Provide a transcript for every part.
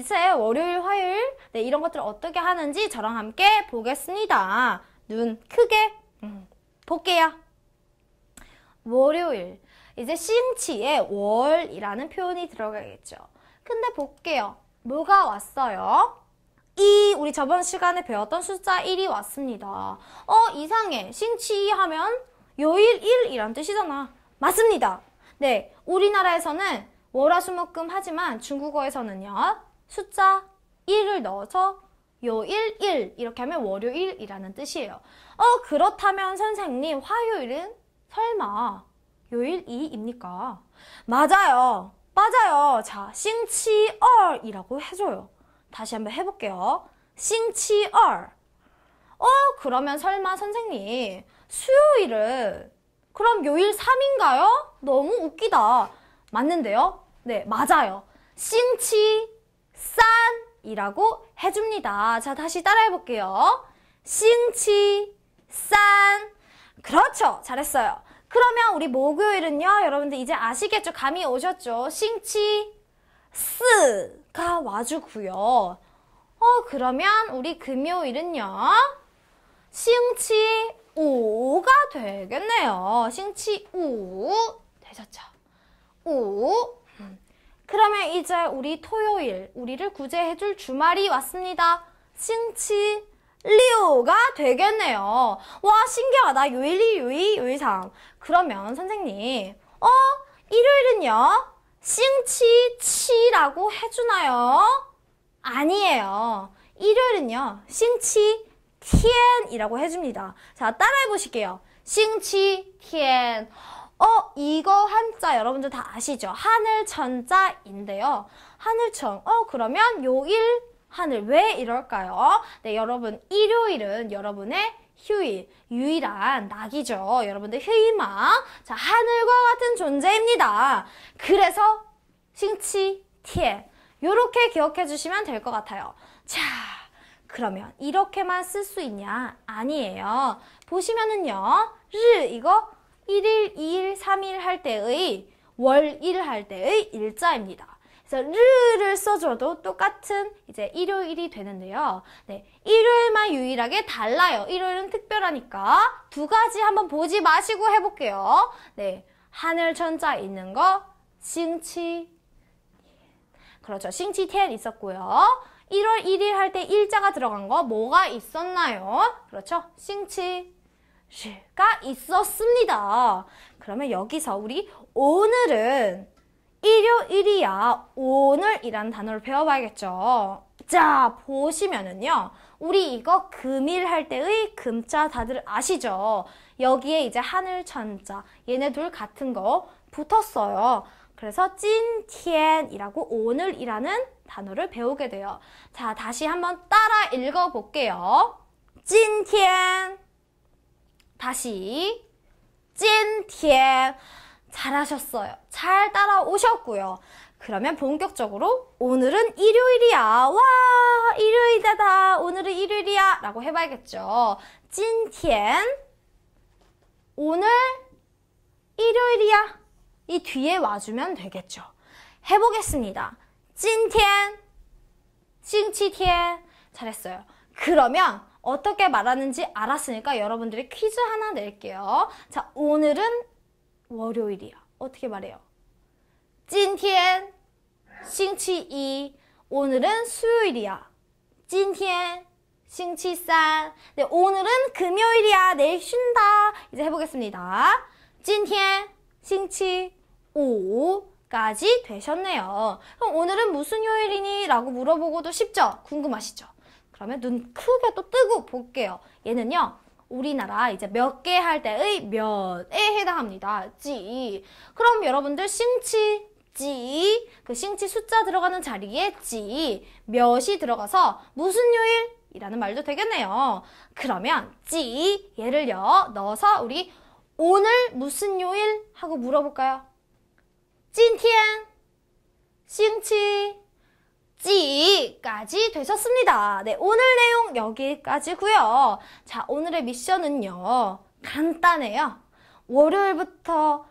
기체, 월요일, 화요일 네, 이런 것들을 어떻게 하는지 저랑 함께 보겠습니다. 눈 크게 음, 볼게요. 월요일 이제 심치에 월이라는 표현이 들어가겠죠. 근데 볼게요. 뭐가 왔어요? 2 우리 저번 시간에 배웠던 숫자 1이 왔습니다. 어 이상해. 심치 하면 요일 1이란 뜻이잖아. 맞습니다. 네, 우리나라에서는 월화수목금 하지만 중국어에서는요. 숫자 1을 넣어서 요일, 1 이렇게 하면 월요일이라는 뜻이에요. 어 그렇다면 선생님 화요일은 설마 요일 2입니까 맞아요. 맞아요. 자, 싱치얼이라고 해줘요. 다시 한번 해볼게요. 싱치얼 어 그러면 설마 선생님 수요일은 그럼 요일 3인가요? 너무 웃기다. 맞는데요? 네, 맞아요. 싱치 얼 산이라고 해줍니다. 자, 다시 따라해 볼게요. 신치, 산. 그렇죠. 잘했어요. 그러면 우리 목요일은요. 여러분들 이제 아시겠죠? 감이 오셨죠? 신치, 스가 와주고요. 어, 그러면 우리 금요일은요. 싱치오가 되겠네요. 싱치 우. 되셨죠? 우, 그러면 이제 우리 토요일, 우리를 구제해 줄 주말이 왔습니다. 신치 리오가 되겠네요. 와, 신기하다. 요일이 요일, 요일상. 그러면 선생님, 어? 일요일은요? 싱치치라고 해주나요? 아니에요. 일요일은요. 싱치티엔이라고 해줍니다. 자, 따라해 보실게요. 싱치티엔. 어 이거 한자 여러분들 다 아시죠? 하늘천자인데요. 하늘천 어 그러면 요일 하늘 왜 이럴까요? 네 여러분 일요일은 여러분의 휴일, 유일한 낙이죠. 여러분들 휴일망. 자, 하늘과 같은 존재입니다. 그래서 싱치, 티에 요렇게 기억해 주시면 될 것 같아요. 자, 그러면 이렇게만 쓸 수 있냐? 아니에요. 보시면은요. 르 이거 1일, 2일, 3일 할 때의 월, 일할 때의 일자입니다. 그래서 르를 써줘도 똑같은 이제 일요일이 되는데요. 네, 일요일만 유일하게 달라요. 일요일은 특별하니까 두 가지 한번 보지 마시고 해볼게요. 네, 하늘 천자 있는 거 싱치 그렇죠. 싱치 텐 있었고요. 1월 1일 할 때 일자가 들어간 거 뭐가 있었나요? 그렇죠. 싱치 가 있었습니다. 그러면 여기서 우리 오늘은 일요일이야 오늘이란 단어를 배워봐야겠죠. 자 보시면은요 우리 이거 금일 할 때의 금자 다들 아시죠? 여기에 이제 하늘 천자 얘네 둘 같은 거 붙었어요. 그래서 찐티엔이라고 오늘이라는 단어를 배우게 돼요. 자 다시 한번 따라 읽어볼게요. 찐티엔 다시 찐티엔 잘하셨어요. 잘 따라오셨고요. 그러면 본격적으로 오늘은 일요일이야. 와 일요일이다. 오늘은 일요일이야. 라고 해봐야겠죠. 찐티엔 오늘 일요일이야. 이 뒤에 와주면 되겠죠. 해보겠습니다. 찐티엔 싱치티엔 잘했어요. 그러면 어떻게 말하는지 알았으니까 여러분들이 퀴즈 하나 낼게요. 자, 오늘은 월요일이야. 어떻게 말해요? 찐티엔 싱치이 오늘은 수요일이야. 찐티엔 싱치산 네, 오늘은 금요일이야. 내일 쉰다. 이제 해보겠습니다. 찐티엔 싱치오 까지 되셨네요. 그럼 오늘은 무슨 요일이니? 라고 물어보고도 쉽죠? 궁금하시죠? 그러면 눈 크게 또 뜨고 볼게요. 얘는요. 우리나라 이제 몇 개 할 때의 몇에 해당합니다. 지. 그럼 여러분들 싱치 지. 그 싱치 숫자 들어가는 자리에 지. 몇이 들어가서 무슨 요일? 이라는 말도 되겠네요. 그러면 지 얘를요 넣어서 우리 오늘 무슨 요일? 하고 물어볼까요? 찐티엔 싱치 찌 여기까지 되셨습니다. 네, 오늘 내용 여기까지고요. 자, 오늘의 미션은요. 간단해요. 월요일부터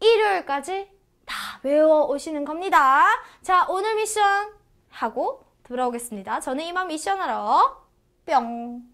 일요일까지 다 외워오시는 겁니다. 자, 오늘 미션 하고 돌아오겠습니다. 저는 이만 미션하러 뿅!